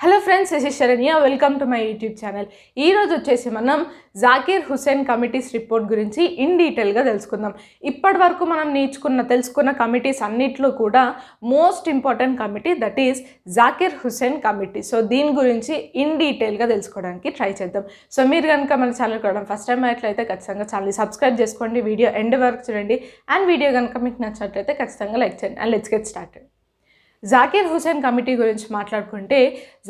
Hello friends is Saranya welcome to my YouTube channel ఈరోజు వచ్చేసి మనం జాకీర్ హుసేన్ కమిటీస్ రిపోర్ట్ గురించి ఇన్ డీటెయిల్గా తెలుసుకుందాం ఇప్పటి వరకు మనం నేర్చుకున్న తెలుసుకున్న కమిటీస్ అన్నిట్లో కూడా most important committee that is Zakir Hussain committee so దీని గురించి ఇన్ డీటెయిల్గా తెలుసుకోవడానికి ట్రై చేద్దాం సో మీరు కనుక మన ఛానల్ కూడా ఫస్ట్ టైం అయినట్లయితే ఖచ్చితంగా ఛానల్ సబ్స్క్రైబ్ చేసుకోండి వీడియో ఎండ్ వరకు చూడండి అండ్ వీడియో కనుక మీకు నచ్చినట్లయితే ఖచ్చితంగా లైక్ చేయండి and let's get started Zakir Hussain committee గురించి మాట్లాడుకుంటే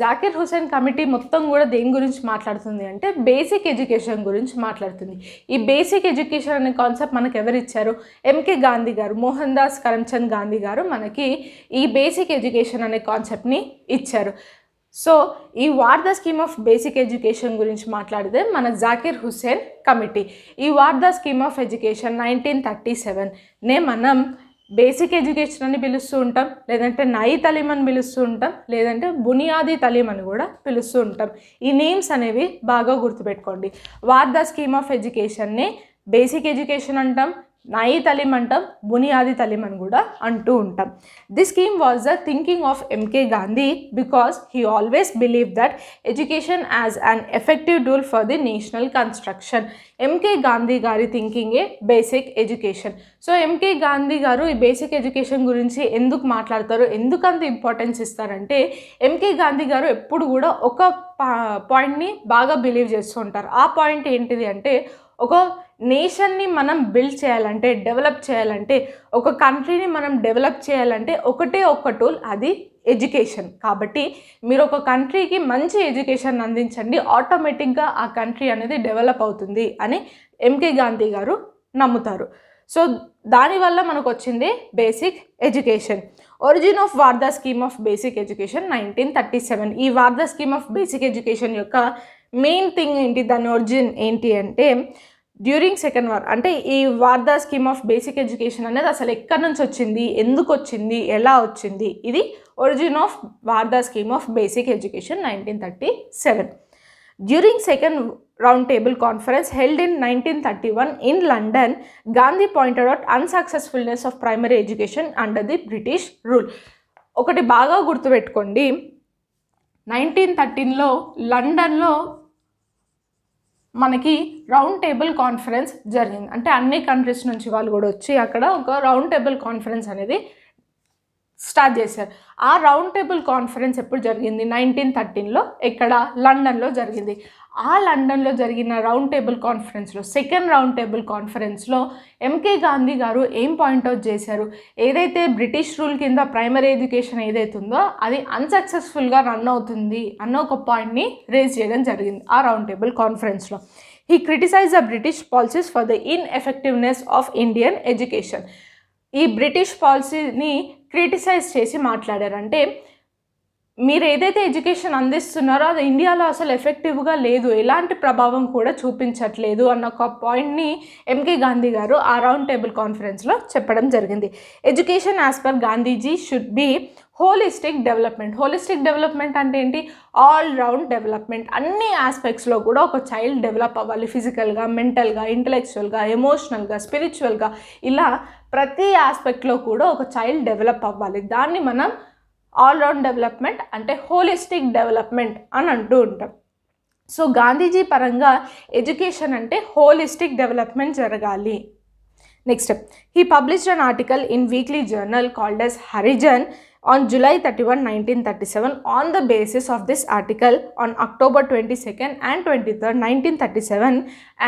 జాకీర్ హుసేన్ కమిటీ మొత్తం కూడా దేని గురించి మాట్లాడుతుంది అంటే బేసిక్ ఎడ్యుకేషన్ గురించి మాట్లాడుతుంది ఈ బేసిక్ ఎడ్యుకేషన్ అనే కాన్సెప్ట్ మనకు ఎవరు ఇచ్చారు ఎంకే గాంధీ గారు మోహన్ దాస్ కరమ్చంద్ గాంధీ గారు మనకి ఈ బేసిక్ ఎడ్యుకేషన్ అనే కాన్సెప్ట్ని ఇచ్చారు సో ఈ Wardha scheme of basic education గురించి మాట్లాడితే మన జాకిర్ హుస్సేన్ కమిటీ ఈ Wardha scheme of education nineteen thirty సెవెన్నే మనం బేసిక్ ఎడ్యుకేషన్ అని పిలుస్తూ ఉంటాం లేదంటే నై తలీం అని పిలుస్తూ ఉంటాం లేదంటే బునియాది తలీం అని కూడా పిలుస్తూ ఉంటాం ఈ నేమ్స్ అనేవి బాగా గుర్తుపెట్టుకోండి వార్ ద స్కీమ్ ఆఫ్ ఎడ్యుకేషన్ని బేసిక్ ఎడ్యుకేషన్ అంటాం నాయి తలిం అంటాం బునియాది తలిం అని కూడా అంటూ ఉంటాం the scheme was the thinking of MK Gandhi because he always believe that education as an effective tool for the national construction MK Gandhi గారి thinking a basic education so MK Gandhi గారు ఈ బేసిక్ ఎడ్యుకేషన్ గురించి ఎందుకు మాట్లాడతారు ఎందుకంత ఇంపార్టెన్స్ ఇస్తారంటే MK Gandhi గారు ఎప్పుడు కూడా ఒక పాయింట్ని బాగా బిలీవ్ చేస్తూ ఉంటారు ఆ పాయింట్ ఏంటిది అంటే ఒక నేషన్ని మనం బిల్డ్ చేయాలంటే డెవలప్ చేయాలంటే ఒక కంట్రీని మనం డెవలప్ చేయాలంటే ఒకటే ఒక టూల్ అది ఎడ్యుకేషన్ కాబట్టి మీరు ఒక కంట్రీకి మంచి ఎడ్యుకేషన్ అందించండి ఆటోమేటిక్గా ఆ కంట్రీ అనేది డెవలప్ అవుతుంది అని ఎంకే గాంధీ గారు నమ్ముతారు సో దానివల్ల మనకు వచ్చింది basic education origin of Wardha scheme of basic education nineteen thirty seven ఈ Wardha scheme of basic education యొక్క మెయిన్ థింగ్ ఏంటి దాని ఒరిజిన్ ఏంటి అంటే డ్యూరింగ్ సెకండ్ వార్ అంటే ఈ Wardha scheme of basic education అనేది అసలు ఎక్కడి నుంచి వచ్చింది ఎందుకు వచ్చింది ఎలా వచ్చింది ఇది origin of Wardha scheme of basic education nineteen thirty seven during second round table conference held in nineteen thirty one in London Gandhi pointed out unsuccessfulness of primary education under the British rule ఒకటి బాగా గుర్తుపెట్టుకోండి nineteen థర్టీన్లో లండన్లో మనకి round table conference జరిగింది అంటే అన్ని countries నుంచి వాళ్ళు కూడా వచ్చి అక్కడ ఒక రౌండ్ టేబుల్ కాన్ఫరెన్స్ అనేది స్టార్ట్ చేశారు ఆ రౌండ్ టేబుల్ కాన్ఫరెన్స్ ఎప్పుడు జరిగింది నైన్టీన్ థర్టీన్లో ఇక్కడ లండన్లో జరిగింది ఆ లండన్లో జరిగిన రౌండ్ టేబుల్ కాన్ఫరెన్స్లో సెకండ్ రౌండ్ టేబుల్ కాన్ఫరెన్స్లో ఎంకే గాంధీ గారు ఏం పాయింట్ అవుట్ చేశారు ఏదైతే బ్రిటిష్ రూల్ కింద ప్రైమరీ ఎడ్యుకేషన్ ఏదైతుందో ఉందో అది అన్సక్సెస్ఫుల్గా రన్ అవుతుంది అన్న ఒక పాయింట్ని రేజ్ చేయడం జరిగింది ఆ రౌండ్ టేబుల్ కాన్ఫరెన్స్లో he criticize the British policies for the ineffectiveness of Indian education ఈ బ్రిటిష్ పాలసీని క్రిటిసైజ్ చేసి మాట్లాడారు అంటే మీరు ఏదైతే ఎడ్యుకేషన్ అందిస్తున్నారో అది ఇండియాలో అసలు ఎఫెక్టివ్గా లేదు ఎలాంటి ప్రభావం కూడా చూపించట్లేదు అన్న ఒక పాయింట్ని ఎంకే గాంధీ గారు ఆ రౌండ్ టేబుల్ కాన్ఫరెన్స్లో చెప్పడం జరిగింది education as per Gandhiji should be holistic development holistic development అంటే ఏంటి ఆల్ రౌండ్ డెవలప్మెంట్ అన్ని ఆస్పెక్ట్స్లో కూడా ఒక చైల్డ్ డెవలప్ అవ్వాలి ఫిజికల్గా మెంటల్గా ఇంటలెక్చువల్గా ఎమోషనల్గా స్పిరిచువల్గా ఇలా ప్రతి ఆస్పెక్ట్లో కూడా ఒక చైల్డ్ డెవలప్ అవ్వాలి దాన్ని మనం ఆల్ రౌండ్ డెవలప్మెంట్ అంటే హోలిస్టిక్ డెవలప్మెంట్ అని అంటూ ఉంటాం సో గాంధీజీ పరంగా ఎడ్యుకేషన్ అంటే హోలిస్టిక్ డెవలప్మెంట్ జరగాలి next he published an article in weekly journal called as Harijan on July 31, 1937 on the basis of this article on October 22nd and 23rd, 1937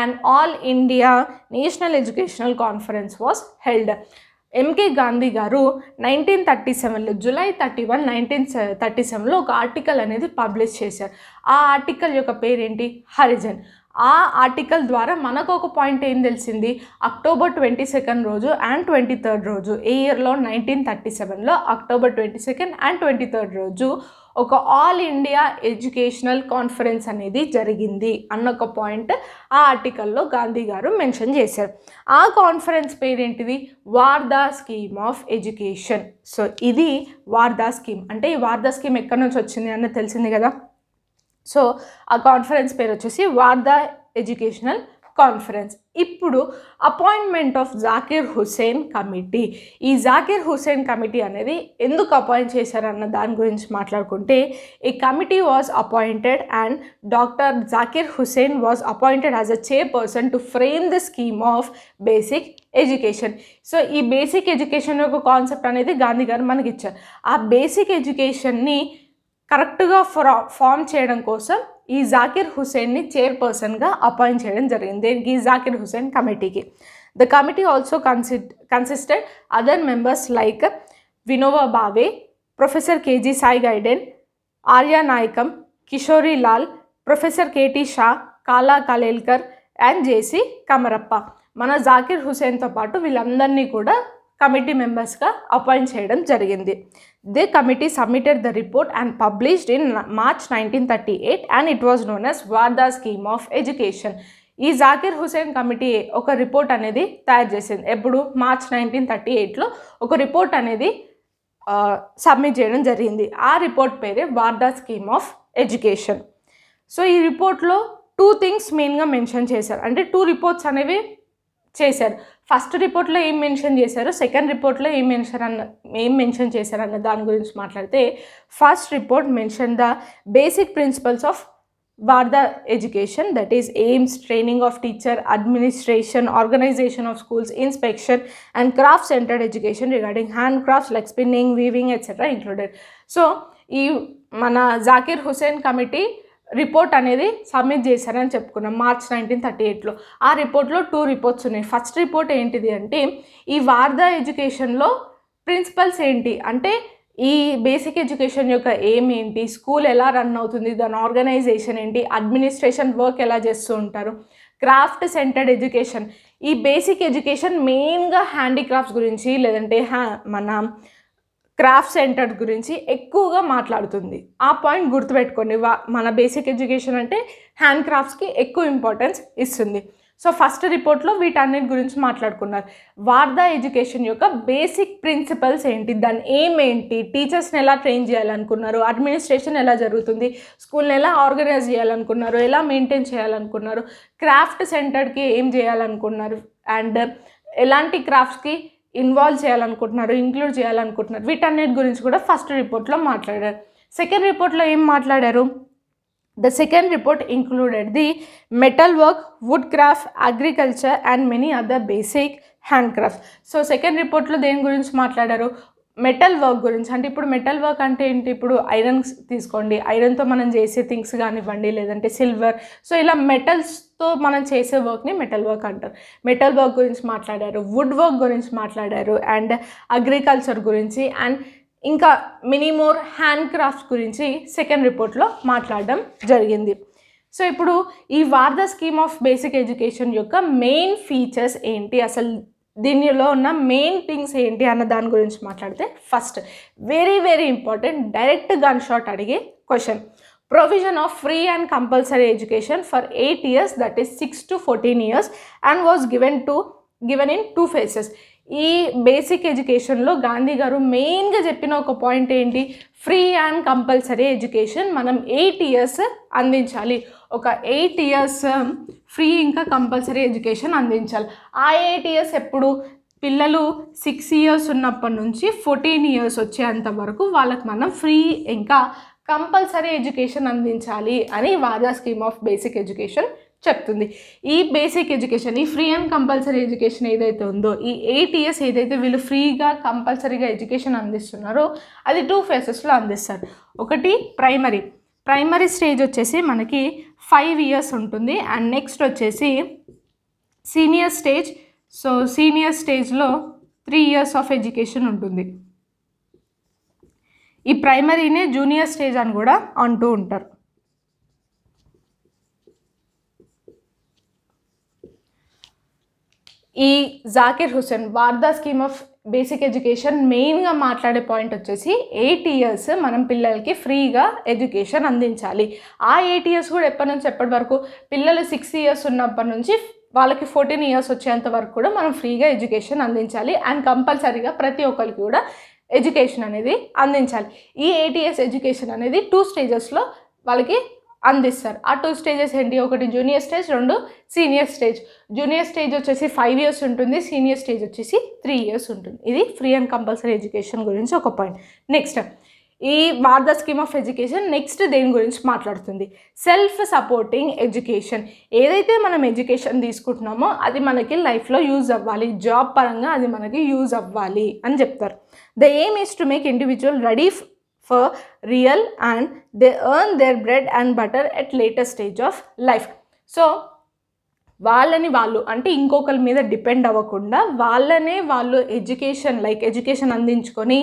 an All India National Educational Conference was held. MK Gandhi గారు nineteen thirty సెవెన్లో July thirty one nineteen thirty సెవెన్లో ఒక article అనేది publish చేశారు ఆ article యొక్క పేరేంటి హరిజన్ ఆ ఆర్టికల్ ద్వారా మనకు ఒక పాయింట్ ఏం తెలిసింది అక్టోబర్ ట్వంటీ సెకండ్ రోజు అండ్ ట్వంటీ థర్డ్ రోజు ఏ ఇయర్లో నైన్టీన్ థర్టీ సెవెన్లో October twenty second and twenty third రోజు ఒక ఆల్ ఇండియా ఎడ్యుకేషనల్ కాన్ఫరెన్స్ అనేది జరిగింది అన్న ఒక పాయింట్ ఆ ఆర్టికల్లో గాంధీ గారు మెన్షన్ చేశారు ఆ కాన్ఫరెన్స్ పేరేంటిది Wardha scheme of education so ఇది వార్దా స్కీమ్ అంటే ఈ వార్దా స్కీమ్ ఎక్కడి నుంచి వచ్చింది అన్నది తెలిసింది కదా సో ఆ కాన్ఫరెన్స్ పేరు వచ్చేసి వార్దా ఎడ్యుకేషనల్ కాన్ఫరెన్స్ ఇప్పుడు appointment of Zakir Hussain committee ఈ జాకిర్ హుసేన్ కమిటీ అనేది ఎందుకు అపాయింట్ చేశారన్న దాని గురించి మాట్లాడుకుంటే ఈ committee was appointed and doctor Zakir Hussain was appointed as a chairperson to frame the scheme of basic education so ఈ బేసిక్ ఎడ్యుకేషన్ యొక్క కాన్సెప్ట్ అనేది గాంధీ గారు మనకి ఇచ్చారు ఆ బేసిక్ ఎడ్యుకేషన్ని కరెక్ట్గా ఫామ్ చేయడం కోసం ఈ జాకిర్ హుసేన్ని చైర్పర్సన్గా అపాయింట్ చేయడం జరిగింది దీనికి జాకిర్ హుసేన్ కమిటీకి ద కమిటీ ఆల్సో కన్సి consisted other members like Vinoba Bhave professor KG Saiyidain Aryanayakam Kishori Lal professor KT Shah Kaka Kalelkar and జేసీ కమరప్ప మన జాకిర్ హుసేన్తో పాటు వీళ్ళందరినీ కూడా కమిటీ మెంబర్స్గా అపాయింట్ చేయడం జరిగింది the committee submitted the report and published in March nineteen thirty eight and it was known as Wardha scheme of education ఈ Zakir Hussain committee ఒక report అనేది తయారు చేసింది ఎప్పుడు మార్చ్ నైన్టీన్ థర్టీ ఎయిట్లో ఒక రిపోర్ట్ అనేది సబ్మిట్ చేయడం జరిగింది ఆ రిపోర్ట్ పేరే Wardha scheme of education so ఈ రిపోర్ట్లో టూ థింగ్స్ మెయిన్గా మెన్షన్ చేశారు అంటే టూ రిపోర్ట్స్ అనేవి చేశారు ఫస్ట్ రిపోర్ట్లో ఏం మెన్షన్ చేశారు సెకండ్ రిపోర్ట్లో ఏం మెన్షన్ అన్న ఏం మెన్షన్ చేశారు అన్న దాని గురించి మాట్లాడితే first report mention the basic principles of Wardha education that is aims training of teacher administration organisation of schools inspection and craft centred education regarding hand crafts like spinning weaving etcetera included so ఈ మన Zakir Hussain committee report అనేది submit చేశారని చెప్పుకున్నాం March nineteen thirty ఎయిట్లో ఆ రిపోర్ట్లో two reports ఉన్నాయి first report ఏంటిది అంటే ఈ వార్దా ఎడ్యుకేషన్లో ప్రిన్సిపల్స్ ఏంటి అంటే ఈ బేసిక్ ఎడ్యుకేషన్ యొక్క ఎయిమ్ ఏంటి స్కూల్ ఎలా రన్ అవుతుంది దాని ఆర్గనైజేషన్ ఏంటి అడ్మినిస్ట్రేషన్ వర్క్ ఎలా చేస్తూ ఉంటారు క్రాఫ్ట్ సెంటర్డ్ ఎడ్యుకేషన్ ఈ బేసిక్ ఎడ్యుకేషన్ మెయిన్గా హ్యాండిక్రాఫ్ట్స్ గురించి లేదంటే హ్యా మన క్రాఫ్ట్ సెంటర్ గురించి ఎక్కువగా మాట్లాడుతుంది ఆ పాయింట్ గుర్తుపెట్టుకోండి మన బేసిక్ ఎడ్యుకేషన్ అంటే హ్యాండ్ క్రాఫ్ట్స్కి ఎక్కువ ఇంపార్టెన్స్ ఇస్తుంది సో ఫస్ట్ రిపోర్ట్లో వీటన్నిటి గురించి మాట్లాడుకున్నారు వార్దా ఎడ్యుకేషన్ యొక్క బేసిక్ ప్రిన్సిపల్స్ ఏంటి దాని ఏం ఏంటి టీచర్స్ని ఎలా ట్రైన్ చేయాలనుకున్నారు అడ్మినిస్ట్రేషన్ ఎలా జరుగుతుంది స్కూల్ని ఎలా ఆర్గనైజ్ చేయాలనుకున్నారు ఎలా మెయింటైన్ చేయాలనుకున్నారు క్రాఫ్ట్ సెంటర్కి ఏం చేయాలనుకున్నారు అండ్ ఎలాంటి క్రాఫ్ట్స్కి ఇన్వాల్వ్ చేయాలనుకుంటున్నారు ఇంక్లూడ్ చేయాలనుకుంటున్నారు వీటన్నిటి గురించి కూడా ఫస్ట్ రిపోర్ట్లో మాట్లాడారు సెకండ్ రిపోర్ట్లో ఏం మాట్లాడారు the second report included the metal work wood craft agriculture and many other basic hand craft so second రిపోర్ట్లో దేని గురించి మాట్లాడారు మెటల్ వర్క్ గురించి అంటే ఇప్పుడు మెటల్ వర్క్ అంటే ఏంటి ఇప్పుడు ఐరన్ తీసుకోండి ఐరన్తో మనం చేసే థింగ్స్ కానివ్వండి లేదంటే సిల్వర్ సో ఇలా మెటల్స్తో మనం చేసే వర్క్ని మెటల్ వర్క్ అంటారు మెటల్ వర్క్ గురించి మాట్లాడారు వుడ్ వర్క్ గురించి మాట్లాడారు అండ్ అగ్రికల్చర్ గురించి అండ్ ఇంకా మినిమోర్ హ్యాండ్ క్రాఫ్ట్స్ గురించి సెకండ్ రిపోర్ట్లో మాట్లాడడం జరిగింది సో ఇప్పుడు ఈ Wardha scheme of basic education యొక్క మెయిన్ ఫీచర్స్ ఏంటి అసలు దీనిలో ఉన్న మెయిన్ థింగ్స్ ఏంటి అన్న దాని గురించి మాట్లాడితే first very very important direct gun shot అడిగే question provision of free and compulsory education for eight years that is six to fourteen years and was given to given in two phases ఈ basic ఎడ్యుకేషన్లో గాంధీ గారు మెయిన్గా చెప్పిన ఒక point ఏంటి free and compulsory education మనం eight years అందించాలి ఒక ఎయిట్ ఇయర్స్ ఫ్రీ ఇంకా కంపల్సరీ ఎడ్యుకేషన్ అందించాలి ఆ ఎయిట్ ఇయర్స్ ఎప్పుడు పిల్లలు సిక్స్ ఇయర్స్ ఉన్నప్పటి నుంచి ఫోర్టీన్ ఇయర్స్ వచ్చేంత వరకు వాళ్ళకి మనం ఫ్రీ ఇంకా కంపల్సరీ ఎడ్యుకేషన్ అందించాలి అని వాజా స్కీమ్ ఆఫ్ బేసిక్ ఎడ్యుకేషన్ చెప్తుంది ఈ బేసిక్ ఎడ్యుకేషన్ ఈ ఫ్రీ అండ్ కంపల్సరీ ఎడ్యుకేషన్ ఏదైతే ఉందో ఈ ఎయిట్ ఇయర్స్ ఏదైతే వీళ్ళు ఫ్రీగా కంపల్సరీగా ఎడ్యుకేషన్ అందిస్తున్నారో అది టూ ఫేసెస్లో అందిస్తారు ఒకటి ప్రైమరీ ప్రైమరీ స్టేజ్ వచ్చేసి మనకి ఫైవ్ ఇయర్స్ ఉంటుంది అండ్ నెక్స్ట్ వచ్చేసి సీనియర్ స్టేజ్ సో సీనియర్ స్టేజ్లో త్రీ ఇయర్స్ ఆఫ్ ఎడ్యుకేషన్ ఉంటుంది ఈ ప్రైమరీనే జూనియర్ స్టేజ్ అని కూడా అంటూ ఉంటారు ఈ Zakir Hussain Wardha scheme of basic education మెయిన్గా మాట్లాడే పాయింట్ వచ్చేసి ఎయిట్ ఇయర్స్ మనం పిల్లలకి ఫ్రీగా ఎడ్యుకేషన్ అందించాలి ఆ ఎయిట్ ఇయర్స్ కూడా ఎప్పటి నుంచి ఎప్పటి వరకు పిల్లలు సిక్స్ ఇయర్స్ ఉన్నప్పటి నుంచి వాళ్ళకి ఫోర్టీన్ ఇయర్స్ వచ్చేంత వరకు కూడా మనం ఫ్రీగా ఎడ్యుకేషన్ అందించాలి అండ్ కంపల్సరీగా ప్రతి ఒక్కరికి కూడా ఎడ్యుకేషన్ అనేది అందించాలి ఈ ఎయిట్ ఇయర్స్ ఎడ్యుకేషన్ అనేది టూ స్టేజెస్లో వాళ్ళకి అందిస్తారు ఆ టూ స్టేజెస్ ఏంటి ఒకటి జూనియర్ స్టేజ్ రెండు సీనియర్ స్టేజ్ జూనియర్ స్టేజ్ వచ్చేసి ఫైవ్ ఇయర్స్ ఉంటుంది సీనియర్ స్టేజ్ వచ్చేసి త్రీ ఇయర్స్ ఉంటుంది ఇది ఫ్రీ అండ్ కంపల్సరీ ఎడ్యుకేషన్ గురించి ఒక పాయింట్ నెక్స్ట్ ఈ Wardha scheme of education next దేని గురించి మాట్లాడుతుంది సెల్ఫ్ సపోర్టింగ్ ఎడ్యుకేషన్ ఏదైతే మనం ఎడ్యుకేషన్ తీసుకుంటున్నామో అది మనకి లైఫ్లో యూజ్ అవ్వాలి జాబ్ పరంగా అది మనకి యూజ్ అవ్వాలి అని చెప్తారు the aim is to make individual ready for real and they earn their bread and butter at later stage of life so వాళ్ళని వాళ్ళు అంటే ఇంకొకరి మీద డిపెండ్ అవ్వకుండా వాళ్ళనే వాళ్ళు ఎడ్యుకేషన్ లైక్ ఎడ్యుకేషన్ అందించుకొని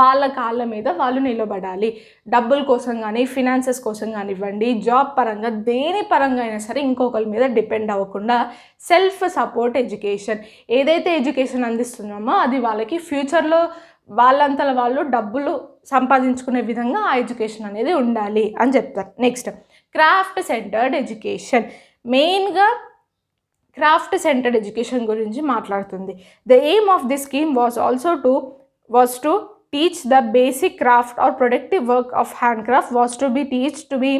వాళ్ళ కాళ్ళ మీద వాళ్ళు నిలబడాలి డబ్బుల కోసం కానీ ఫినాన్సెస్ కోసం కానివ్వండి జాబ్ పరంగా దేని పరంగా అయినా సరే ఇంకొకరి మీద డిపెండ్ అవ్వకుండా సెల్ఫ్ సపోర్ట్ ఎడ్యుకేషన్ ఏదైతే ఎడ్యుకేషన్ అందిస్తున్నామో అది వాళ్ళకి ఫ్యూచర్లో వాళ్ళంతల వాళ్ళు డబ్బులు సంపాదించుకునే విధంగా ఆ ఎడ్యుకేషన్ అనేది ఉండాలి అని చెప్తారు నెక్స్ట్ క్రాఫ్ట్ సెంటర్డ్ ఎడ్యుకేషన్ మెయిన్గా క్రాఫ్ట్ సెంటర్డ్ ఎడ్యుకేషన్ గురించి మాట్లాడుతుంది the aim of the scheme was also to was to teach the basic craft or productive work of hand craft was to be teach to be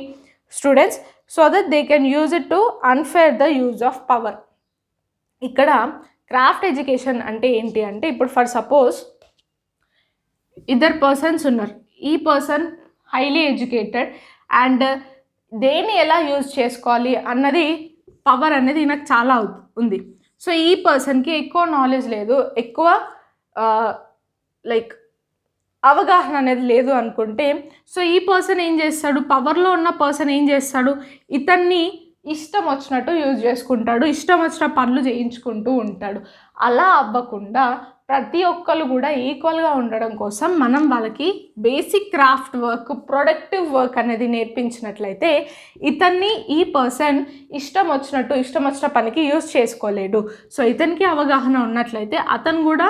students so that they can use it to unfair the use of power ఇక్కడ craft education అంటే ఏంటి అంటే ఇప్పుడు for suppose ఇద్దరు persons ఉన్నారు ఈ person highly educated and దేన్ని ఎలా యూజ్ చేసుకోవాలి అన్నది పవర్ అనేది నాకు చాలా ఉంది సో ఈ పర్సన్కి ఎక్కువ నాలెడ్జ్ లేదు ఎక్కువ లైక్ అవగాహన అనేది లేదు అనుకుంటే సో ఈ పర్సన్ ఏం చేస్తాడు పవర్లో ఉన్న పర్సన్ ఏం చేస్తాడు ఇతన్ని ఇష్టం వచ్చినట్టు యూజ్ చేసుకుంటాడు ఇష్టం వచ్చిన పనులు చేయించుకుంటూ ఉంటాడు అలా అవ్వకుండా ప్రతి ఒక్కరు కూడా ఈక్వల్గా ఉండడం కోసం మనం వాళ్ళకి basic craft work productive work అనేది నేర్పించినట్లయితే ఇతన్ని ఈ పర్సన్ ఇష్టం వచ్చినట్టు ఇష్టం వచ్చిన పనికి యూజ్ చేసుకోలేడు సో ఇతనికి అవగాహన ఉన్నట్లయితే అతను కూడా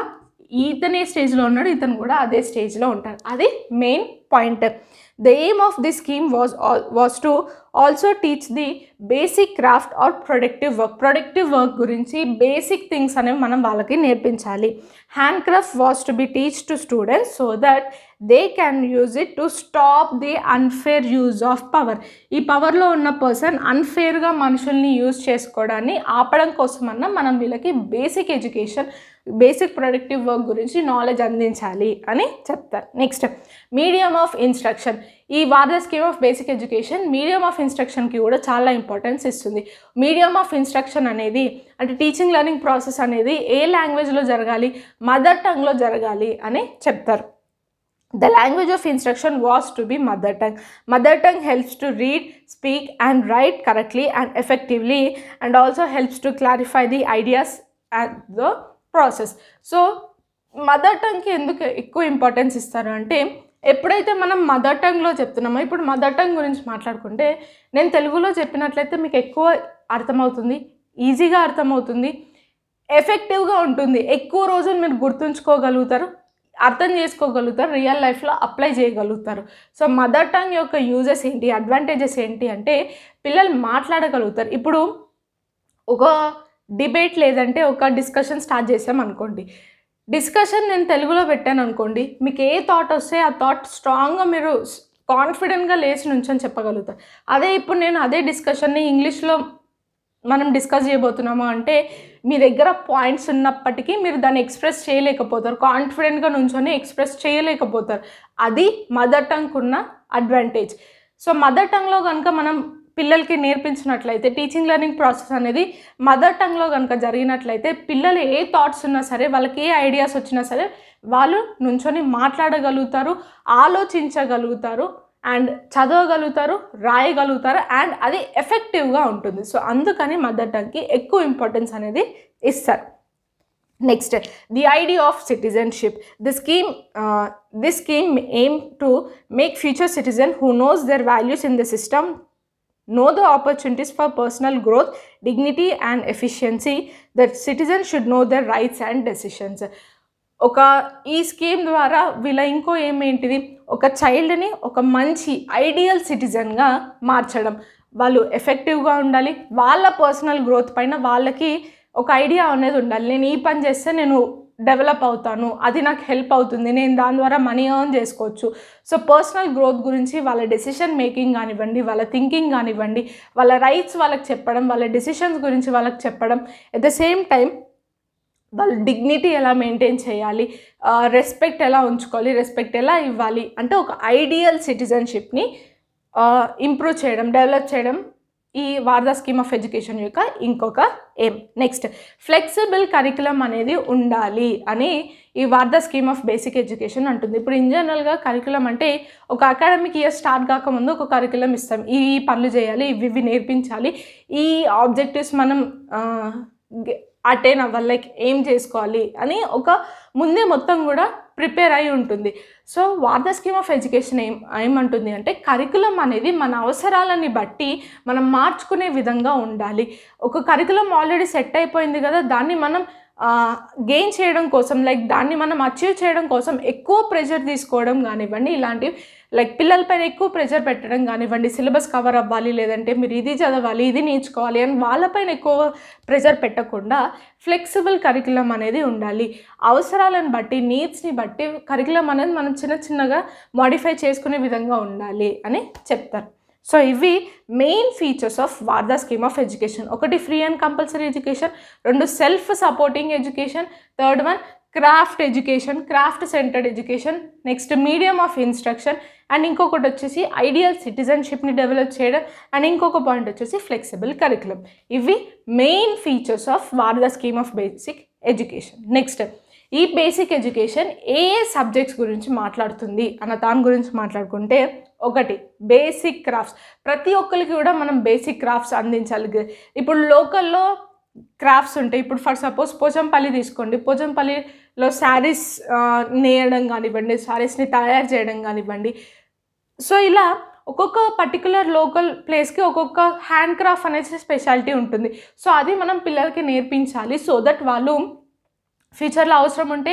ఇతనే స్టేజ్లో ఉన్నాడు ఇతను కూడా అదే స్టేజ్లో ఉంటాడు అది main point the aim of the scheme was was to also teach the basic craft or productive work productive work గురించి బేసిక్ థింగ్స్ అనేవి మనం వాళ్ళకి నేర్పించాలి hand craft was to be teach to students so that they can use it to stop the unfair use of power ఈ పవర్లో ఉన్న person అన్ఫేర్గా మనుషుల్ని use చేసుకోవడాన్ని ఆపడం కోసమన్నా మనం వీళ్ళకి basic education basic productive work గురించి నాలెడ్జ్ అందించాలి అని చెప్తారు నెక్స్ట్ మీడియం ఆఫ్ ఇన్స్ట్రక్షన్ ఈ Wardha scheme of basic education medium of ఇన్స్ట్రక్షన్కి కూడా చాలా ఇంపార్టెన్స్ ఇస్తుంది మీడియం ఆఫ్ ఇన్స్ట్రక్షన్ అనేది అంటే టీచింగ్ లెర్నింగ్ ప్రాసెస్ అనేది ఏ లాంగ్వేజ్లో జరగాలి మదర్ టంగ్లో జరగాలి అని చెప్తారు the language of instruction was to be mother tongue mother tongue helps to read speak and write correctly and effectively and also helps to clarify the ideas and the process so mother టంగ్కి ఎందుకు ఎక్కువ importance ఇస్తారు అంటే ఎప్పుడైతే మనం mother టంగ్లో చెప్తున్నామో ఇప్పుడు mother tongue గురించి మాట్లాడుకుంటే నేను తెలుగులో చెప్పినట్లయితే మీకు ఎక్కువ అర్థమవుతుంది ఈజీగా అర్థమవుతుంది ఎఫెక్టివ్గా ఉంటుంది ఎక్కువ రోజులు మీరు గుర్తుంచుకోగలుగుతారు అర్థం చేసుకోగలుగుతారు రియల్ లైఫ్లో అప్లై చేయగలుగుతారు సో మదర్ టంగ్ యొక్క యూజెస్ ఏంటి అడ్వాంటేజెస్ ఏంటి అంటే పిల్లలు మాట్లాడగలుగుతారు ఇప్పుడు ఒక డిబేట్ లేదంటే ఒక డిస్కషన్ స్టార్ట్ చేసాం అనుకోండి డిస్కషన్ నేను తెలుగులో పెట్టాను అనుకోండి మీకు ఏ థాట్ వస్తే ఆ థాట్ స్ట్రాంగ్గా మీరు కాన్ఫిడెంట్గా లేచి నుంచని చెప్పగలుగుతారు అదే ఇప్పుడు నేను అదే డిస్కషన్ని ఇంగ్లీష్లో మనం డిస్కస్ చేయబోతున్నాము అంటే మీ దగ్గర పాయింట్స్ ఉన్నప్పటికీ మీరు దాన్ని ఎక్స్ప్రెస్ చేయలేకపోతారు కాన్ఫిడెంట్గా నుంచొని ఎక్స్ప్రెస్ చేయలేకపోతారు అది మదర్ టంగ్కున్న ఉన్న అడ్వాంటేజ్ సో మదర్ టంగ్లో కనుక మనం పిల్లలకి నేర్పించినట్లయితే టీచింగ్ లెర్నింగ్ ప్రాసెస్ అనేది మదర్ టంగ్లో కనుక జరిగినట్లయితే పిల్లలు ఏ థాట్స్ ఉన్నా సరే వాళ్ళకి ఏ ఐడియాస్ వచ్చినా సరే వాళ్ళు నుంచొని మాట్లాడగలుగుతారు ఆలోచించగలుగుతారు అండ్ చదవగలుగుతారు రాయగలుగుతారు అండ్ అది ఎఫెక్టివ్గా ఉంటుంది సో అందుకని మదర్ టంగ్కి ఎక్కువ ఇంపార్టెన్స్ అనేది ఇస్తారు next the idea of citizenship the scheme the scheme aim to make future citizen who knows their values in the system know the opportunities for personal growth dignity and efficiency the citizen should know the rights and decisions ఒక ఈ scheme ద్వారా వీళ్ళ ఇంకో ఏమేంటిది ఒక చైల్డ్ని ఒక మంచి ideal సిటిజన్గా మార్చడం వాళ్ళు ఎఫెక్టివ్గా ఉండాలి వాళ్ళ పర్సనల్ గ్రోత్ పైన వాళ్ళకి ఒక ఐడియా అనేది ఉండాలి నేను ఈ పని చేస్తే నేను డెవలప్ అవుతాను అది నాకు హెల్ప్ అవుతుంది నేను దాని ద్వారా మనీ ఎర్న్ చేసుకోవచ్చు సో పర్సనల్ గ్రోత్ గురించి వాళ్ళ డెసిషన్ మేకింగ్ కానివ్వండి వాళ్ళ థింకింగ్ కానివ్వండి వాళ్ళ రైట్స్ వాళ్ళకి చెప్పడం వాళ్ళ డెసిషన్స్ గురించి వాళ్ళకి చెప్పడం అట్ ద సేమ్ టైం వాళ్ళ డిగ్నిటీ ఎలా మెయింటైన్ చేయాలి రెస్పెక్ట్ ఎలా ఉంచుకోవాలి రెస్పెక్ట్ ఎలా ఇవ్వాలి అంటే ఒక ఐడియల్ సిటిజన్షిప్ని ఇంప్రూవ్ చేయడం డెవలప్ చేయడం ఈ వార్దా స్కీమ్ ఆఫ్ ఎడ్యుకేషన్ యొక్క ఇంకొక ఎయిమ్ నెక్స్ట్ ఫ్లెక్సిబుల్ కరికులం అనేది ఉండాలి అని ఈ Wardha scheme of basic education అంటుంది ఇప్పుడు ఇన్ జనరల్గా కరికులం అంటే ఒక అకాడమిక్ ఇయర్ స్టార్ట్ కాకముందు ఒక కరికులం ఇస్తాం ఈ పనులు చేయాలి ఇవి ఇవి నేర్పించాలి ఈ ఆబ్జెక్టివ్స్ మనం అటైన్ అవ్వాలి లైక్ ఏం చేసుకోవాలి అని ఒక ముందే మొత్తం కూడా ప్రిపేర్ అయి ఉంటుంది so Wardha scheme of education ఏం ఏమంటుంది అంటే కరికులం అనేది మన అవసరాలని బట్టి మనం మార్చుకునే విధంగా ఉండాలి ఒక కరికులం ఆల్రెడీ సెట్ అయిపోయింది కదా దాన్ని మనం గెయిన్ చేయడం కోసం లైక్ దాన్ని మనం అచీవ్ చేయడం కోసం ఎక్కువ ప్రెషర్ తీసుకోవడం కానివ్వండి ఇలాంటివి లైక్ పిల్లలపైన ఎక్కువ ప్రెషర్ పెట్టడం కానివ్వండి సిలబస్ కవర్ అవ్వాలి లేదంటే మీరు ఇది చదవాలి ఇది నేర్చుకోవాలి అని వాళ్ళపైన ఎక్కువ ప్రెషర్ పెట్టకుండా ఫ్లెక్సిబుల్ కరికులం అనేది ఉండాలి అవసరాలను బట్టి నీడ్స్ని బట్టి కరికులం అనేది మనం చిన్న చిన్నగా మాడిఫై చేసుకునే విధంగా ఉండాలి అని చెప్తారు సో ఇవి main features of Wardha scheme of education ఒకటి ఫ్రీ అండ్ కంਪల్సరీ ఎడ్యుకేషన్ రెండు self supporting education third one craft education craft centered education next medium of instruction and ఇంకొకటి వచ్చేసి ఐడియల్ సిటిజెన్షిప్ ని డెవలప్ చేయడ అండ్ ఇంకొక పాయింట్ వచ్చేసి flexible curriculum ఇవి main features of Wardha scheme of basic education next ఈ basic education ఏ ఏ సబ్జెక్ట్స్ గురించి మాట్లాడుతుంది అన్న దాని గురించి మాట్లాడుకుంటే ఒకటి బేసిక్ క్రాఫ్ట్స్ ప్రతి ఒక్కరికి కూడా మనం బేసిక్ క్రాఫ్ట్స్ అందించాలి ఇప్పుడు లోకల్లో క్రాఫ్ట్స్ ఉంటాయి ఇప్పుడు ఫర్ సపోజ్ పోజంపల్లి తీసుకోండి పోచంపల్లిలో శారీస్ నేయడం కానివ్వండి శారీస్ని తయారు చేయడం కానివ్వండి సో ఇలా ఒక్కొక్క పర్టికులర్ లోకల్ ప్లేస్కి ఒక్కొక్క హ్యాండ్ క్రాఫ్ట్ అనేసి స్పెషాలిటీ ఉంటుంది సో అది మనం పిల్లలకి నేర్పించాలి సో దట్ వాళ్ళు ఫ్యూచర్లో అవసరం ఉంటే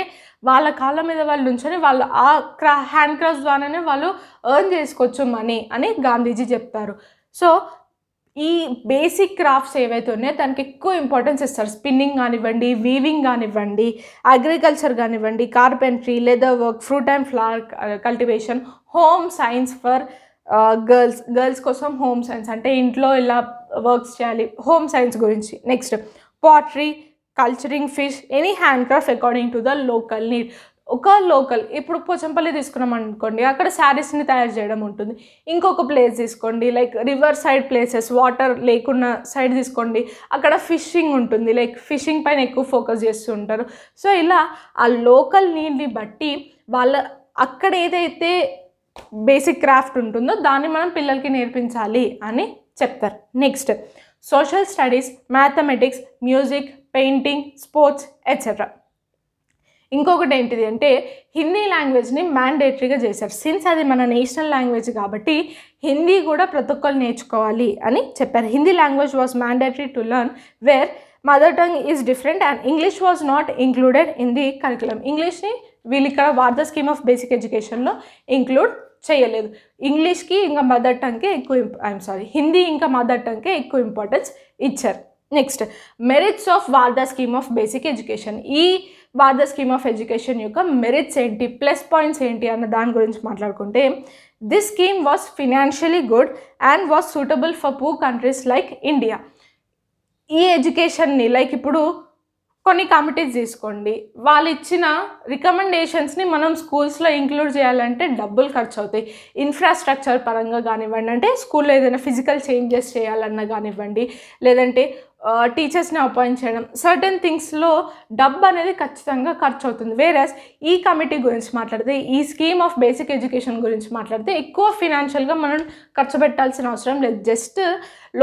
వాళ్ళ కాళ్ళ మీద వాళ్ళు నుంచొని వాళ్ళు ఆ క్రా హ్యాండ్ క్రాఫ్ట్ ద్వారానే వాళ్ళు ఎర్న్ చేసుకోవచ్చు మనీ అని గాంధీజీ చెప్తారు సో ఈ బేసిక్ క్రాఫ్ట్స్ ఏవైతే ఉన్నాయో దానికి ఎక్కువ ఇంపార్టెన్స్ ఇస్తారు స్పిన్నింగ్ కానివ్వండి వీవింగ్ కానివ్వండి అగ్రికల్చర్ కానివ్వండి carpentry leather work fruit and flower cultivation home science for girls girls కోసం హోమ్ సైన్స్ అంటే ఇంట్లో ఇలా వర్క్స్ చేయాలి హోమ్ సైన్స్ గురించి next pottery culturing fish any hand craft according to the local need ఒక local ఇప్పుడు పోచంపల్లి తీసుకున్నాం అనుకోండి అక్కడ శారీస్ని తయారు చేయడం ఉంటుంది ఇంకొక ప్లేస్ తీసుకోండి like river side places water లేకున్న సైడ్ తీసుకోండి అక్కడ ఫిషింగ్ ఉంటుంది లైక్ ఫిషింగ్ పైన ఎక్కువ ఫోకస్ చేస్తూ ఉంటారు సో ఇలా ఆ లోకల్ నీడ్ని బట్టి వాళ్ళ అక్కడ ఏదైతే బేసిక్ క్రాఫ్ట్ ఉంటుందో దాన్ని మనం పిల్లలకి నేర్పించాలి అని చెప్తారు next social studies mathematics music painting sports etcetera ఇంకొకటి ఏంటిది అంటే హిందీ లాంగ్వేజ్ని మ్యాండేటరీగా చేశారు సిన్స్ అది మన నేషనల్ లాంగ్వేజ్ కాబట్టి హిందీ కూడా ప్రతి ఒక్కరు నేర్చుకోవాలి అని చెప్పారు Hindi language was mandatory to learn where mother tongue is different and English was not included in the curriculum ఇంగ్లీష్ని వీళ్ళు ఇక్కడ వార్ద స్కీమ్ ఆఫ్ బేసిక్ ఎడ్యుకేషన్లో ఇంక్లూడ్ చేయలేదు ఇంగ్లీష్కి ఇంకా మదర్ టంగ్కే ఎక్కువ ఐఎమ్ సారీ హిందీ ఇంకా మదర్ టంగ్కే ఎక్కువ ఇంపార్టెన్స్ ఇచ్చారు next merits of Wardha scheme of basic education ఈ వార్దా స్కీమ్ ఆఫ్ ఎడ్యుకేషన్ యొక్క మెరిట్స్ ఏంటి ప్లస్ పాయింట్స్ ఏంటి అన్న దాని గురించి మాట్లాడుకుంటే this scheme was financially good and was suitable for poor countries like India ఈ ఎడ్యుకేషన్ని లైక్ ఇప్పుడు కొన్ని కమిటీస్ తీసుకోండి వాళ్ళు ఇచ్చిన రికమెండేషన్స్ని మనం స్కూల్స్లో ఇంక్లూడ్ చేయాలంటే డబ్బులు ఖర్చు అవుతాయి ఇన్ఫ్రాస్ట్రక్చర్ పరంగా కానివ్వండి అంటే స్కూల్లో ఏదైనా ఫిజికల్ చేంజెస్ చేయాలన్నా కానివ్వండి లేదంటే టీచర్స్ని అపాయింట్ చేయడం సర్టెన్ థింగ్స్లో డబ్బు అనేది ఖచ్చితంగా ఖర్చు అవుతుంది వేరస్ ఈ కమిటీ గురించి మాట్లాడితే ఈ స్కీమ్ ఆఫ్ బేసిక్ ఎడ్యుకేషన్ గురించి మాట్లాడితే ఎక్కువ ఫినాన్షియల్గా మనం ఖర్చు పెట్టాల్సిన అవసరం లేదు జస్ట్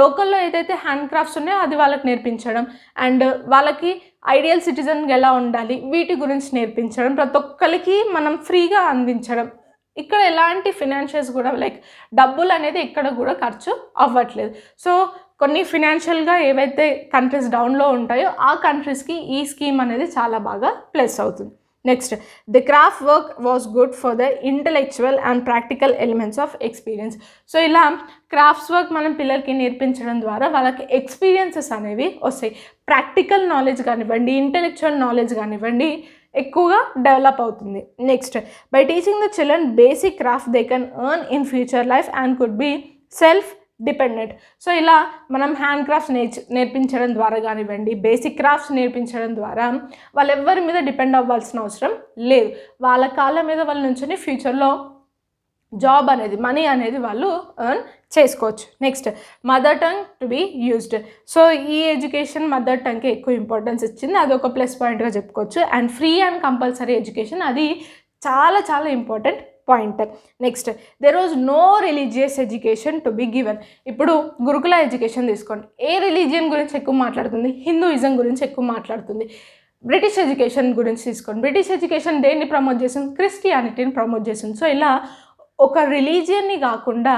లోకల్లో ఏదైతే హ్యాండ్ క్రాఫ్ట్స్ ఉన్నాయో అది వాళ్ళకి నేర్పించడం అండ్ వాళ్ళకి ఐడియల్ సిటిజన్గా ఎలా ఉండాలి వీటి గురించి నేర్పించడం ప్రతి ఒక్కరికి మనం ఫ్రీగా అందించడం ఇక్కడ ఎలాంటి ఫినాన్షియల్స్ కూడా లైక్ డబ్బులు అనేది ఇక్కడ కూడా ఖర్చు అవ్వట్లేదు సో కొన్ని ఫినాన్షియల్గా ఏవైతే కంట్రీస్ డౌన్లో ఉంటాయో ఆ కంట్రీస్కి ఈ స్కీమ్ అనేది చాలా బాగా ప్లస్ అవుతుంది next the craft work was good for the intellectual and practical elements of experience so ఇలా క్రాఫ్ట్స్ వర్క్ మనం పిల్లలకి నేర్పించడం ద్వారా వాళ్ళకి ఎక్స్పీరియన్సెస్ అనేవి వస్తాయి ప్రాక్టికల్ నాలెడ్జ్ కానివ్వండి ఇంటలెక్చువల్ నాలెడ్జ్ కానివ్వండి ఎక్కువగా డెవలప్ అవుతుంది next by teaching the children basic craft they can earn in future life and could be self dependent so ఇలా మనం హ్యాండ్ క్రాఫ్ట్స్ నేర్చ నేర్పించడం ద్వారా కానివ్వండి బేసిక్ క్రాఫ్ట్స్ నేర్పించడం ద్వారా వాళ్ళు ఎవ్వరి మీద డిపెండ్ అవ్వాల్సిన అవసరం లేదు వాళ్ళ కాళ్ళ మీద వాళ్ళు నుంచొని ఫ్యూచర్లో జాబ్ అనేది మనీ అనేది వాళ్ళు ఎర్న్ చేసుకోవచ్చు next mother tongue to be used so ఈ ఎడ్యుకేషన్ మదర్ టంగ్కి ఎక్కువ ఇంపార్టెన్స్ ఇచ్చింది అది ఒక ప్లస్ పాయింట్గా చెప్పుకోవచ్చు and free and compulsory education అది చాలా చాలా important point next there was no religious education to be given ఇప్పుడు గురుకుల ఎడ్యుకేషన్ తీసుకోండి ఏ రిలీజియన్ గురించి ఎక్కువ మాట్లాడుతుంది హిందూయిజం గురించి ఎక్కువ మాట్లాడుతుంది బ్రిటిష్ ఎడ్యుకేషన్ గురించి తీసుకోండి బ్రిటిష్ ఎడ్యుకేషన్ దేన్ని ప్రమోట్ చేసింది క్రిస్టియానిటీని ప్రమోట్ చేసింది సో ఇలా ఒక రిలీజియన్ని కాకుండా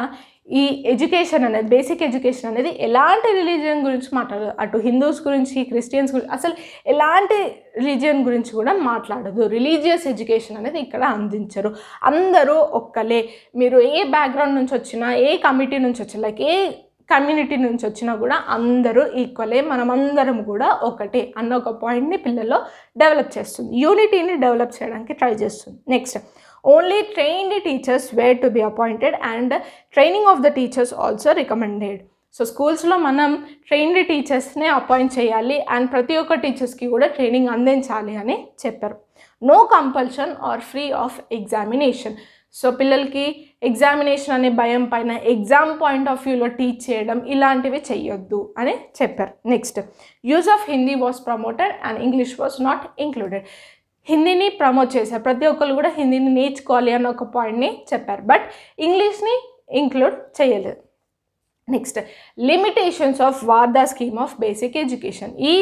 ఈ ఎడ్యుకేషన్ అనేది బేసిక్ ఎడ్యుకేషన్ అనేది ఎలాంటి రిలీజియన్ గురించి మాట్లాడదు అటు హిందూస్ గురించి క్రిస్టియన్స్ గురించి అసలు ఎలాంటి రిలీజియన్ గురించి కూడా మాట్లాడదు రిలీజియస్ ఎడ్యుకేషన్ అనేది ఇక్కడ అందించరు అందరూ ఒక్కలే మీరు ఏ బ్యాక్గ్రౌండ్ నుంచి వచ్చినా ఏ కమిటీ నుంచి వచ్చినా లైక్ ఏ కమ్యూనిటీ నుంచి వచ్చినా కూడా అందరూ ఈక్వలే మనమందరం కూడా ఒకటే అన్న ఒక పాయింట్ని పిల్లల్లో డెవలప్ చేస్తుంది యూనిటీని డెవలప్ చేయడానికి ట్రై చేస్తుంది next only trained teachers were to be appointed and training of the teachers also recommended. So, schools lo manam trained teachers ne appoint chayali and pratyoka teachers ki kuda training anden chali ane chepper. No compulsion or free of examination. So, pillal ki examination ane bayam paina exam point of view lo teach cheyadam illa antive cheyoddu ane chepper. Next, use of Hindi was promoted and English was not included. హిందీని promote చేశారు ప్రతి ఒక్కరు కూడా హిందీని నేర్చుకోవాలి అన్న ఒక పాయింట్ని చెప్పారు బట్ ఇంగ్లీష్ని ఇంక్లూడ్ చేయలేదు next limitations of Wardha scheme of basic education ఈ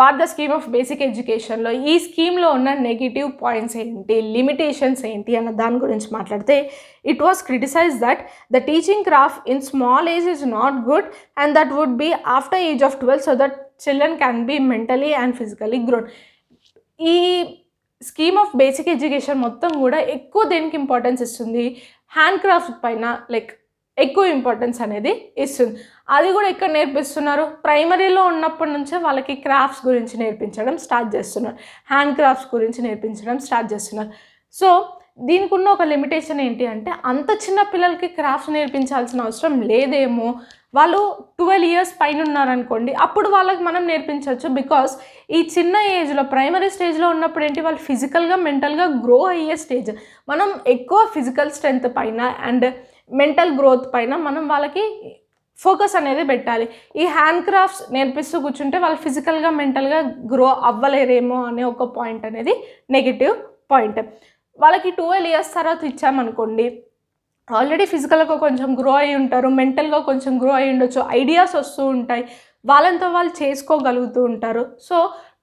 వార్ద స్కీమ్ ఆఫ్ బేసిక్ ఎడ్యుకేషన్లో ఈ స్కీమ్లో ఉన్న నెగిటివ్ పాయింట్స్ ఏంటి లిమిటేషన్స్ ఏంటి అన్న దాని గురించి మాట్లాడితే it was criticise that the teaching craft in small age is not good and that would be after age of twelve so that children can be mentally and physically grown ఈ scheme of basic education మొత్తం కూడా ఎక్కువ దేనికి importance ఇస్తుంది hand craft పైన like ఎక్కువ importance అనేది ఇస్తుంది అది కూడా ఎక్కడ నేర్పిస్తున్నారు ప్రైమరీలో ఉన్నప్పటి నుంచే వాళ్ళకి క్రాఫ్ట్స్ గురించి నేర్పించడం స్టార్ట్ చేస్తున్నారు హ్యాండ్ క్రాఫ్ట్స్ గురించి నేర్పించడం స్టార్ట్ చేస్తున్నారు సో దీనికి ఉన్న ఒక లిమిటేషన్ ఏంటి అంటే అంత చిన్న పిల్లలకి క్రాఫ్ట్స్ నేర్పించాల్సిన అవసరం లేదేమో వాళ్ళు ట్వెల్వ్ ఇయర్స్ పైన ఉన్నారనుకోండి అప్పుడు వాళ్ళకి మనం నేర్పించవచ్చు బికాస్ ఈ చిన్న ఏజ్లో ప్రైమరీ స్టేజ్లో ఉన్నప్పుడు ఏంటి వాళ్ళు ఫిజికల్గా మెంటల్గా గ్రో అయ్యే స్టేజ్ మనం ఎక్కువ ఫిజికల్ స్ట్రెంగ్త్ పైన అండ్ మెంటల్ గ్రోత్ పైన మనం వాళ్ళకి ఫోకస్ అనేది పెట్టాలి ఈ హ్యాండ్ క్రాఫ్ట్స్ నేర్పిస్తూ కూర్చుంటే వాళ్ళు ఫిజికల్గా మెంటల్గా గ్రో అవ్వలేరేమో అనే ఒక పాయింట్ అనేది నెగిటివ్ పాయింట్ వాళ్ళకి ట్వెల్వ్ ఇయర్స్ తర్వాత ఇచ్చామనుకోండి ఆల్రెడీ ఫిజికల్గా కొంచెం గ్రో అయి ఉంటారు మెంటల్గా కొంచెం గ్రో అయి ఉండొచ్చు ఐడియాస్ వస్తూ ఉంటాయి వాళ్ళంతా వాళ్ళు చేసుకోగలుగుతూ ఉంటారు సో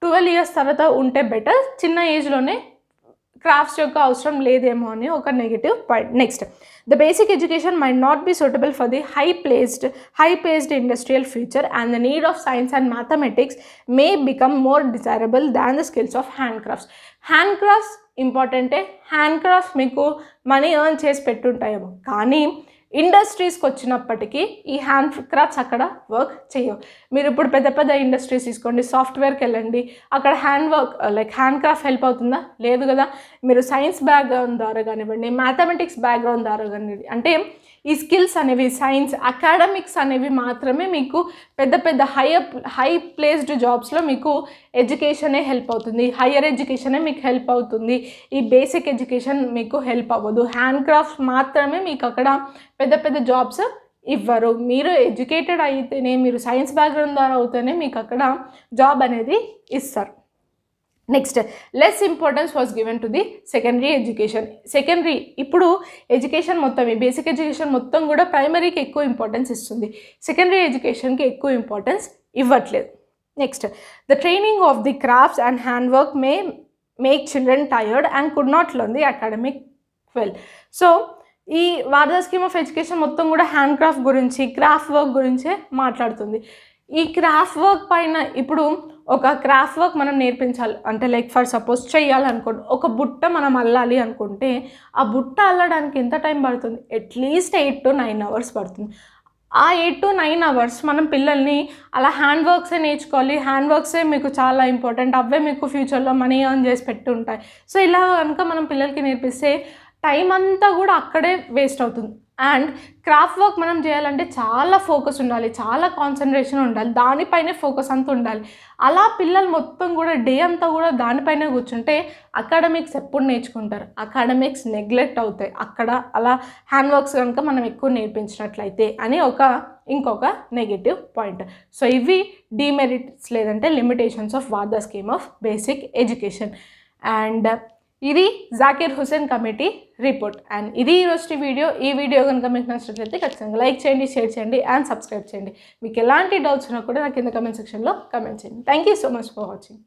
ట్వెల్వ్ ఇయర్స్ తర్వాత ఉంటే బెటర్ చిన్న ఏజ్లోనే క్రాఫ్ట్స్ యొక్క అవసరం లేదేమో అని ఒక negative point next the basic education may not be suitable for the high placed high paced industrial future and the need of science and mathematics may become more desirable than the skills of hand crafts hand crafts ఇంపార్టెంటే hand crafts మీకు money earn చేసి పెట్టుంటాయేమో కానీ ఇండస్ట్రీస్కి వచ్చినప్పటికీ ఈ hand crafts అక్కడ work చేయవు మీరు ఇప్పుడు పెద్ద పెద్ద ఇండస్ట్రీస్ తీసుకోండి సాఫ్ట్వేర్కి వెళ్ళండి అక్కడ hand work like hand craft help అవుతుందా లేదు కదా మీరు సైన్స్ బ్యాక్గ్రౌండ్ ద్వారా కానివ్వండి మ్యాథమెటిక్స్ బ్యాక్గ్రౌండ్ ద్వారా కానివ్వండి అంటే ఈ స్కిల్స్ అనేవి సైన్స్ అకాడమిక్స్ అనేవి మాత్రమే మీకు పెద్ద పెద్ద హైయర్ హై ప్లేస్డ్ జాబ్స్లో మీకు ఎడ్యుకేషనే హెల్ప్ అవుతుంది హయ్యర్ ఎడ్యుకేషనే మీకు హెల్ప్ అవుతుంది ఈ బేసిక్ ఎడ్యుకేషన్ మీకు హెల్ప్ అవ్వదు హ్యాండ్ క్రాఫ్ట్ మాత్రమే మీకు అక్కడ పెద్ద పెద్ద జాబ్స్ ఇవ్వరు మీరు ఎడ్యుకేటెడ్ అయితేనే మీరు సైన్స్ బ్యాక్గ్రౌండ్ ద్వారా అవుతేనే మీకు అక్కడ జాబ్ అనేది ఇస్తారు next less importance was given to the secondary education secondary ఇప్పుడు ఎడ్యుకేషన్ మొత్తం ఈ బేసిక్ ఎడ్యుకేషన్ మొత్తం కూడా ప్రైమరీకి ఎక్కువ ఇంపార్టెన్స్ ఇస్తుంది సెకండరీ ఎడ్యుకేషన్కి ఎక్కువ ఇంపార్టెన్స్ ఇవ్వట్లేదు next the training of the crafts and hand work may make children tired and could not learn the academic well so ఈ వార్దా స్కీమ్ ఆఫ్ ఎడ్యుకేషన్ మొత్తం కూడా హ్యాండ్ క్రాఫ్ట్ గురించి క్రాఫ్ట్ వర్క్ గురించే మాట్లాడుతుంది ఈ క్రాఫ్ట్ వర్క్ పైన ఇప్పుడు ఒక క్రాఫ్ట్ వర్క్ మనం నేర్పించాలి అంటే లైక్ ఫర్ సపోజ్ చేయాలనుకోండి ఒక బుట్ట మనం అల్లాలి అనుకుంటే ఆ బుట్ట అల్లడానికి ఎంత టైం పడుతుంది at least eight to nine hours పడుతుంది ఆ ఎయిట్ టు నైన్ అవర్స్ మనం పిల్లల్ని అలా హ్యాండ్ వర్క్సే నేర్చుకోవాలి హ్యాండ్ వర్క్సే మీకు చాలా ఇంపార్టెంట్ అవే మీకు ఫ్యూచర్లో మనీ ఎర్న్ చేసి పెట్టుంటాయి సో ఇలా కనుక మనం పిల్లలకి నేర్పిస్తే టైం అంతా కూడా అక్కడే వేస్ట్ అవుతుంది అండ్ క్రాఫ్ట్ వర్క్ మనం చేయాలంటే చాలా ఫోకస్ ఉండాలి చాలా కాన్సన్ట్రేషన్ ఉండాలి దానిపైనే ఫోకస్ అంతా ఉండాలి అలా పిల్లలు మొత్తం కూడా డే అంతా కూడా దానిపైనే కూర్చుంటే అకాడమిక్స్ ఎప్పుడు నేర్చుకుంటారు అకాడమిక్స్ నెగ్లెక్ట్ అవుతాయి అక్కడ అలా హ్యాండ్ వర్క్స్ కనుక మనం ఎక్కువ నేర్పించినట్లయితే అని ఒక ఇంకొక నెగిటివ్ పాయింట్ సో ఇవి డిమెరిట్స్ లేదంటే limitations of Wardha scheme of basic education and ఇది Zakir Hussain committee report and ఇది ఈరోజు వీడియో ఈ వీడియో కనుక మీకు నచ్చినట్లయితే ఖచ్చితంగా లైక్ చేయండి షేర్ చేయండి అండ్ సబ్స్క్రైబ్ చేయండి మీకు ఎలాంటి డౌట్స్ ఉన్నా కూడా నాకు కింద కమెంట్ సెక్షన్లో కమెంట్ చేయండి thank so much for watching